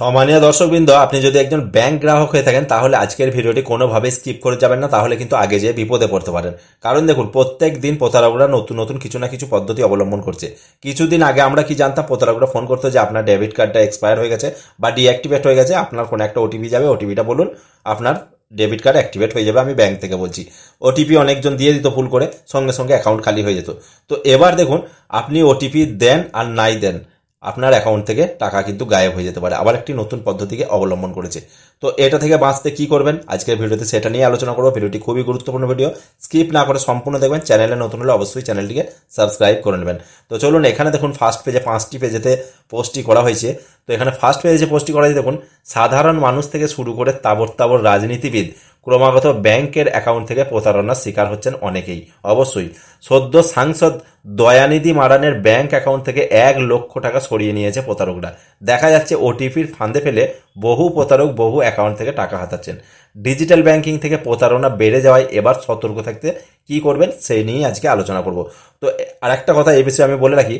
সম্মানীয় দর্শকবৃন্দ আপনি যদি একজন ব্যাংক গ্রাহক হয়ে থাকেন তাহলে আজকের ভিডিওটি কোনোভাবে স্কিপ করে যাবেন না তাহলে কিন্তু আগে যেয়ে বিপদে পড়তে পারেন কারণ দেখুন প্রত্যেক দিন প্রতারকরা নতুন নতুন কিছু না কিছু পদ্ধতি অবলম্বন করছে কিছুদিন আগে আমরা কি জানতাম প্রতারকরা ফোন করতো যে আপনার ডেবিট কার্ডটা এক্সপায়ার হয়ে গেছে বা ডিঅ্যাক্টিভেট হয়ে গেছে আপনার কোনো একটা ওটিপি যাবে ওটিপিটা বলুন আপনার ডেবিট কার্ড অ্যাক্টিভেট হয়ে যাবে আমি ব্যাংক থেকে বলছি ওটিপি অনেকজন দিয়ে দিত ভুল করে সঙ্গে সঙ্গে অ্যাকাউন্ট খালি হয়ে যেত তো এবার দেখুন আপনি ওটিপি দেন আর নাই দেন আপনার অ্যাকাউন্ট থেকে টাকা কিন্তু গায়েব হয়ে যেতে পারে আবার একটি নতুন পদ্ধতিকে অবলম্বন করেছে তো এটা থেকে বাঁচতে কি করবেন আজকের ভিডিওতে সেটা নিয়ে আলোচনা করবো ভিডিওটি খুবই গুরুত্বপূর্ণ ভিডিও স্কিপ না করে সম্পূর্ণ দেখবেন চ্যানেলে নতুন হলে অবশ্যই চ্যানেলটিকে সাবস্ক্রাইব করে নেবেন তো চলুন এখানে দেখুন ফার্স্ট পেজে পাঁচটি পেজেতে পোস্টটি করা হয়েছে তো এখানে ফার্স্ট পেজে যে পোস্টটি করা যায় দেখুন সাধারণ মানুষ থেকে শুরু করে তাবর তাবর রাজনীতিবিদ ক্রমাগত ব্যাংকের অ্যাকাউন্ট থেকে প্রতারণার শিকার হচ্ছেন অনেকেই অবশ্যই সদ্য সাংসদ দয়ানিধি মারানের ব্যাংক অ্যাকাউন্ট থেকে এক লক্ষ টাকা সরিয়ে নিয়েছে প্রতারকরা দেখা যাচ্ছে ওটিপির ফাঁদে ফেলে বহু প্রতারক বহু অ্যাকাউন্ট থেকে টাকা হাতাচ্ছেন ডিজিটাল ব্যাংকিং থেকে প্রতারণা বেড়ে যাওয়ায় এবার সতর্ক থাকতে কি করবেন সেই নিয়ে আজকে আলোচনা করব তো আরেকটা কথা এই বিষয়ে আমি বলে রাখি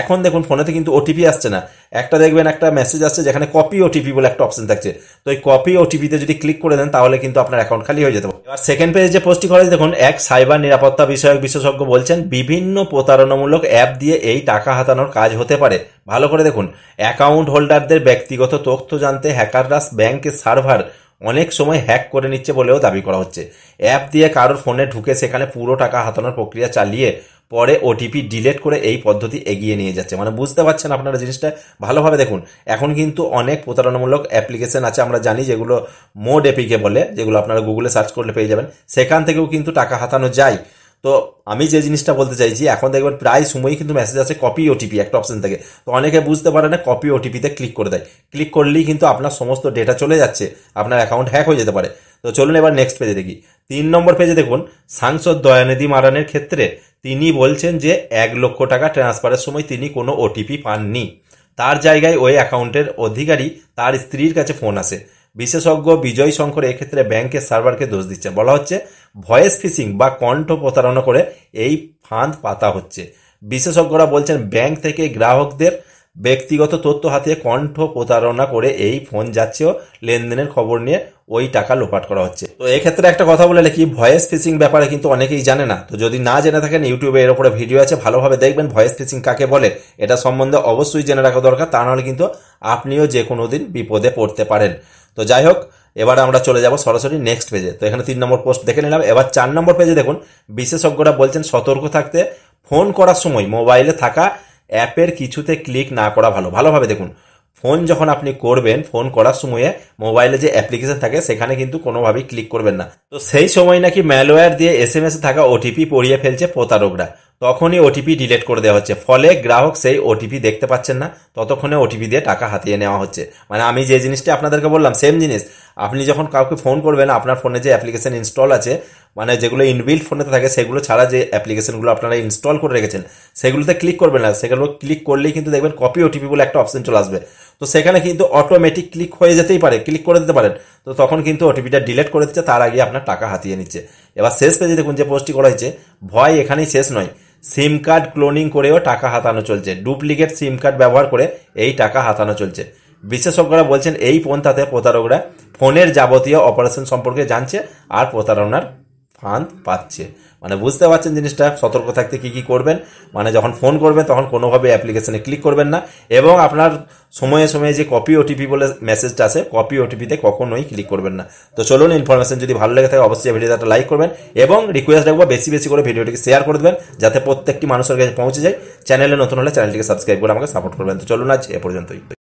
এখন দেখুন ফোনেতে কিন্তু ওটিপি আসছে না একটা দেখবেন একটা মেসেজ আসছে যেখানে কপি ওটিপি বলে একটা অপশন থাকছে তো এই কপি ওটিপিতে যদি ক্লিক করে দেন তাহলে কিন্তু আপনার অ্যাকাউন্ট খালি হয়ে যেতে পারে এবার সেকেন্ড পেজে যে পোস্টটি করেছে দেখুন এক সাইবার নিরাপত্তা বিষয়ক বিশেষজ্ঞ বলছেন বিভিন্ন প্রতারণামূলক অ্যাপ দিয়ে এই টাকা হাতানোর কাজ হতে পারে ভালো করে দেখুন অ্যাকাউন্ট হোল্ডারদের ব্যক্তিগত তথ্য জানতে হ্যাকাররা ব্যাংকের সার্ভার অনেক সময় হ্যাক করে নিচ্ছে বলেও দাবি করা হচ্ছে অ্যাপ দিয়ে কারোর ফোনে ঢুকে সেখানে পুরো টাকা হাতানোর প্রক্রিয়া চালিয়ে পরে ওটিপি ডিলেট করে এই পদ্ধতি এগিয়ে নিয়ে যাচ্ছে মানে বুঝতে পারছেন আপনারা জিনিসটা ভালোভাবে দেখুন এখন কিন্তু অনেক প্রতারণামূলক অ্যাপ্লিকেশন আছে আমরা জানি যেগুলো মোড এপিকে বলে যেগুলো আপনারা গুগলে সার্চ করলে পেয়ে যাবেন সেখান থেকেও কিন্তু টাকা হাতানো যায় তো আমি যে জিনিসটা বলতে চাইছি এখন দেখবেন প্রায় সময়ই কিন্তু মেসেজ আছে কপি ওটিপি একটা অপশন থেকে তো অনেকে বুঝতে পারে না কপি ওটিপিতে ক্লিক করে দেয় ক্লিক করলেই কিন্তু আপনার সমস্ত ডেটা চলে যাচ্ছে আপনার অ্যাকাউন্ট হ্যাক হয়ে যেতে পারে তো চলুন এবার নেক্সট পেজে দেখি তিন নম্বর পেজে দেখুন সাংসদ দয়ানিধি মারানের ক্ষেত্রে তিনি বলছেন যে এক লক্ষ টাকা ট্রান্সফারের সময় তিনি কোনো ওটিপি পাননি তার জায়গায় ওই অ্যাকাউন্টের অধিকারী তার স্ত্রীর কাছে ফোন আসে বিশেষজ্ঞ বিজয় শঙ্কর এক্ষেত্রে ব্যাংকের সার্ভারকে দোষ দিচ্ছে বলা হচ্ছে ভয়েস ফিশিং বা কণ্ঠ প্রতারণা করে এই ফাঁদ পাতা হচ্ছে বিশেষজ্ঞরা বলছেন ব্যাংক থেকে গ্রাহকদের ব্যক্তিগত তথ্য হাতিয়ে কণ্ঠ প্রতারণা করে এই ফোন যাচ্ছেও লেনদেনের খবর নিয়ে ওই টাকা লোপাট করা হচ্ছে তো এক্ষেত্রে একটা কথা বলে কি ভয়েস ফিসিং ব্যাপারে কিন্তু অনেকেই জানে না তো যদি না জেনে থাকেন ইউটিউবে এর উপরে ভিডিও আছে ভালোভাবে দেখবেন ভয়েস ফিসিং কাকে বলে এটা সম্বন্ধে অবশ্যই জেনে রাখা দরকার তা নাহলে কিন্তু আপনিও যে কোনো দিন বিপদে পড়তে পারেন তো যাই হোক এবার আমরা চলে যাব সরাসরি নেক্সট পেজে তো এখানে তিন নম্বর পোস্ট দেখে নিলাম এবার চার নম্বর পেজে দেখুন বিশেষজ্ঞরা বলছেন সতর্ক থাকতে ফোন করার সময় মোবাইলে থাকা অ্যাপের কিছুতে ক্লিক না করা ভালো ভালোভাবে দেখুন ফোন যখন আপনি করবেন ফোন করার সময়ে মোবাইলে যে অ্যাপ্লিকেশন থাকে সেখানে কিন্তু কোনোভাবেই ক্লিক করবেন না তো সেই সময় নাকি ম্যালওয়্যার দিয়ে এস এম এ থাকা ওটিপি পড়িয়ে ফেলছে প্রতারকরা তখনই ওটিপি ডিলেট করে দেওয়া হচ্ছে ফলে গ্রাহক সেই ওটিপি দেখতে পাচ্ছেন না ততক্ষণে ওটিপি দিয়ে টাকা হাতিয়ে নেওয়া হচ্ছে মানে আমি যে জিনিসটা আপনাদেরকে বললাম সেম জিনিস আপনি যখন কাউকে ফোন করবেন আপনার ফোনে যে অ্যাপ্লিকেশান ইনস্টল আছে মানে যেগুলো ইনবিল্ড ফোনেতে থাকে সেগুলো ছাড়া যে অ্যাপ্লিকেশানগুলো আপনারা ইনস্টল করে রেখেছেন সেগুলোতে ক্লিক করবেন না সেগুলো ক্লিক করলেই কিন্তু দেখবেন কপি ওটিপি বলে একটা অপশন চলে আসবে তো সেখানে কিন্তু অটোমেটিক ক্লিক হয়ে যেতেই পারে ক্লিক করে দিতে পারেন তো তখন কিন্তু ওটিপিটা ডিলেট করে দিচ্ছে তার আগে আপনার টাকা হাতিয়ে নিচ্ছে এবার শেষ পেজে দেখুন যে পোস্টটি করা হয়েছে ভয় এখানেই শেষ নয় সিম কার্ড ক্লোনিং করেও টাকা হাতানো চলছে ডুপ্লিকেট সিম কার্ড ব্যবহার করে এই টাকা হাতানো চলছে বিশেষজ্ঞরা বলছেন এই পন্থাতে প্রতারকরা ফোনের যাবতীয় অপারেশন সম্পর্কে জানছে আর প্রতারণার ফান্দ পাচ্ছে মানে বুঝতে পারছেন জিনিসটা সতর্ক থাকতে কি কি করবেন মানে যখন ফোন করবেন তখন কোনোভাবে অ্যাপ্লিকেশনে ক্লিক করবেন না এবং আপনার সময়ে সময়ে যে কপি ওটিপি বলে মেসেজটা আছে কপি ওটিপিতে কখনোই ক্লিক করবেন না তো চলুন ইনফরমেশন যদি ভালো লেগে থাকে অবশ্যই ভিডিওটা লাইক করবেন এবং রিকোয়েস্ট রাখবো বেশি বেশি করে ভিডিওটিকে শেয়ার করে দেবেন যাতে প্রত্যেকটি মানুষের কাছে পৌঁছে যায় চ্যানেলে নতুন হলে চ্যানেলটিকে সাবস্ক্রাইব করে আমাকে সাপোর্ট করবেন তো চলুন আজ এ পর্যন্তই